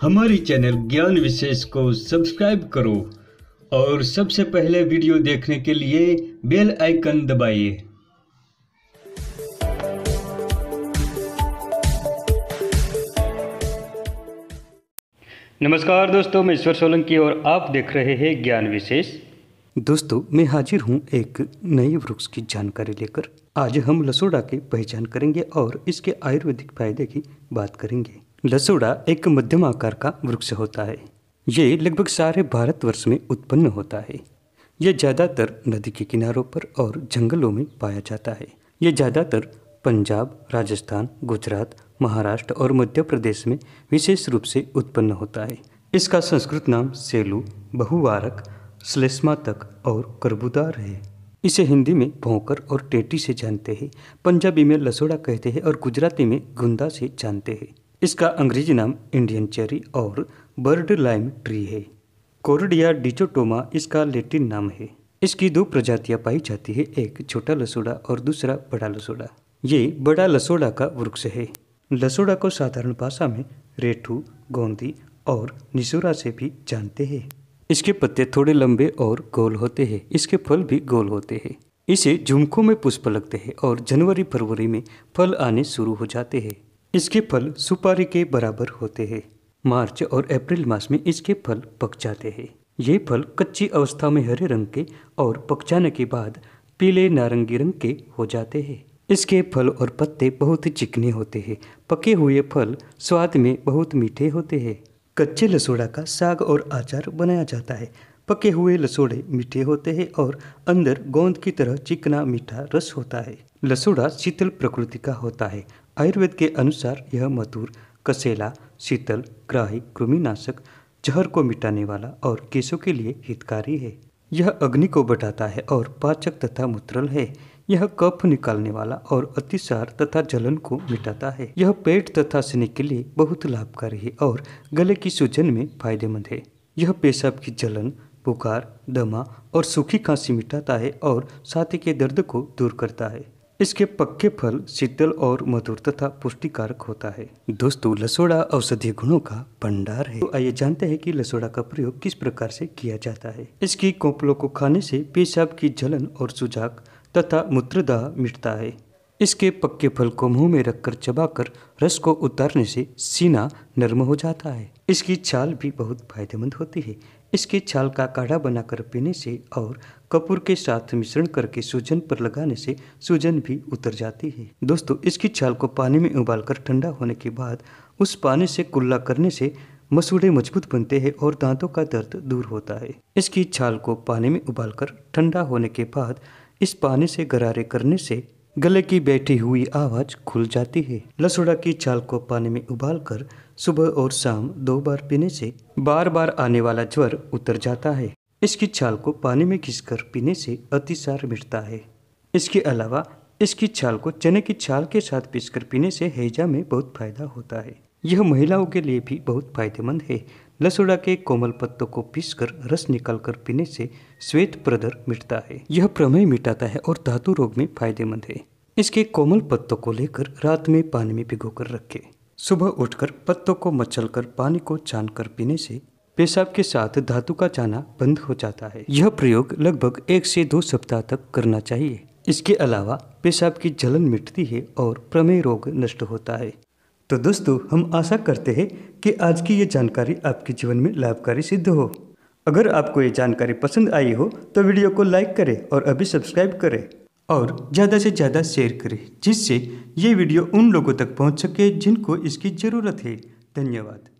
हमारे चैनल ज्ञान विशेष को सब्सक्राइब करो और सबसे पहले वीडियो देखने के लिए बेल आइकन दबाइए नमस्कार दोस्तों मैं ईश्वर सोलंकी और आप देख रहे हैं ज्ञान विशेष दोस्तों मैं हाजिर हूं एक नए वृक्ष की जानकारी लेकर आज हम लसोड़ा की पहचान करेंगे और इसके आयुर्वेदिक फायदे की बात करेंगे लसोड़ा एक मध्यम आकार का वृक्ष होता है ये लगभग सारे भारतवर्ष में उत्पन्न होता है यह ज़्यादातर नदी के किनारों पर और जंगलों में पाया जाता है यह ज़्यादातर पंजाब राजस्थान गुजरात महाराष्ट्र और मध्य प्रदेश में विशेष रूप से उत्पन्न होता है इसका संस्कृत नाम सेलू बहुवारक श्लेष्मा तक और करबुदार है इसे हिंदी में भोंकर और टेटी से जानते हैं पंजाबी में लसोड़ा कहते हैं और गुजराती में गुंदा से जानते हैं इसका अंग्रेजी नाम इंडियन चेरी और बर्ड लाइम ट्री है कोरडिया डिचोटोमा इसका लेटिन नाम है इसकी दो प्रजातियां पाई जाती है एक छोटा लसोड़ा और दूसरा बड़ा लसोड़ा ये बड़ा लसोड़ा का वृक्ष है लसोड़ा को साधारण भाषा में रेठू गोंदी और निसुरा से भी जानते हैं इसके पत्ते थोड़े लंबे और गोल होते हैं इसके फल भी गोल होते हैं इसे झुमकों में पुष्प लगते हैं और जनवरी फरवरी में फल आने शुरू हो जाते हैं इसके फल सुपारी के बराबर होते हैं मार्च और अप्रैल मास में इसके फल पक जाते हैं ये फल कच्ची अवस्था में हरे रंग के और पक जाने के बाद पीले नारंगी रंग के हो जाते हैं इसके फल और पत्ते बहुत चिकने होते हैं पके हुए फल स्वाद में बहुत मीठे होते हैं कच्चे लसोड़ा का साग और आचार बनाया जाता है पके हुए लसोड़े मीठे होते हैं और अंदर गोंद की तरह चिकना मीठा रस होता है लसुड़ा शीतल प्रकृति का होता है आयुर्वेद के अनुसार यह मधुर कसेला शीतल ग्राही कृमिनाशक जहर को मिटाने वाला और केसों के लिए हितकारी है यह अग्नि को बढ़ाता है और पाचक तथा मूत्रल है यह कफ निकालने वाला और अतिसार तथा जलन को मिटाता है यह पेट तथा स्ने के लिए बहुत लाभकारी है और गले की सूजन में फायदेमंद है यह पेशाब की जलन बुखार दमा और सूखी खांसी मिटाता है और साथी के दर्द को दूर करता है इसके पक्के फल शीतल और मधुर तथा पुष्टिकारक होता है दोस्तों लसोड़ा औषधीय गुणों का भंडार है तो आइए जानते हैं कि लसोड़ा का प्रयोग किस प्रकार से किया जाता है इसकी कोपलों को खाने से पेशाब की जलन और सुझाक तथा मूत्रदाह मिटता है इसके पक्के फल को मुंह में रखकर चबाकर रस को उतारने से सीना नर्म हो जाता है इसकी छाल भी बहुत फायदेमंद होती है इसकी छाल का काढ़ा बनाकर पीने से और कपूर के साथ मिश्रण करके सूजन पर लगाने से सूजन भी उतर जाती है दोस्तों इसकी छाल को पानी में उबालकर ठंडा होने के बाद उस पानी से कुल्ला करने से मसूड़े मजबूत बनते हैं और दांतों का दर्द दूर होता है इसकी छाल को पानी में उबालकर ठंडा होने के बाद इस पानी से गरारे करने से गले की बैठी हुई आवाज खुल जाती है लसुड़ा की छाल को पानी में उबालकर सुबह और शाम दो बार पीने से बार बार आने वाला ज्वर उतर जाता है इसकी छाल को पानी में घिसकर पीने से अतिसार मिटता है इसके अलावा इसकी छाल को चने की छाल के साथ पीसकर पीने से हैजा में बहुत फायदा होता है यह महिलाओं के लिए भी बहुत फायदेमंद है लसुड़ा के कोमल पत्तों को पीसकर रस निकालकर पीने से श्वेत प्रदर मिटता है यह प्रमेय मिटाता है और धातु रोग में फायदेमंद है इसके कोमल पत्तों को लेकर रात में पानी में भिगो कर रखे सुबह उठकर पत्तों को कर पानी को छान कर पीने से पेशाब के साथ धातु का जाना बंद हो जाता है यह प्रयोग लगभग एक से दो सप्ताह तक करना चाहिए इसके अलावा पेशाब की जलन मिटती है और प्रमेय रोग नष्ट होता है तो दोस्तों हम आशा करते हैं कि आज की ये जानकारी आपके जीवन में लाभकारी सिद्ध हो अगर आपको ये जानकारी पसंद आई हो तो वीडियो को लाइक करें और अभी सब्सक्राइब करें और ज़्यादा से ज़्यादा शेयर करें जिससे ये वीडियो उन लोगों तक पहुंच सके जिनको इसकी ज़रूरत है धन्यवाद